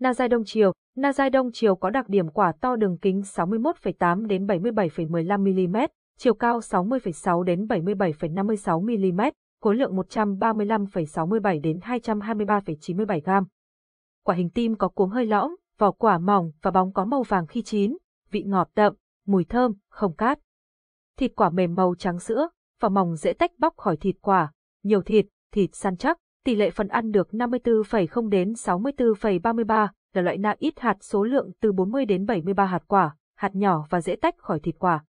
Na Giai Đông Triều Na Giai Đông Triều có đặc điểm quả to đường kính 61,8 đến 77,15 mm, chiều cao 60,6 đến 77,56 mm, khối lượng 135,67 đến 223,97 gram. Quả hình tim có cuống hơi lõm, vỏ quả mỏng và bóng có màu vàng khi chín, vị ngọt đậm, mùi thơm, không cát. Thịt quả mềm màu trắng sữa, vỏ mỏng dễ tách bóc khỏi thịt quả, nhiều thịt, thịt săn chắc tỷ lệ phần ăn được 54,0 đến 64,33 là loại na ít hạt số lượng từ 40 đến 73 hạt quả, hạt nhỏ và dễ tách khỏi thịt quả.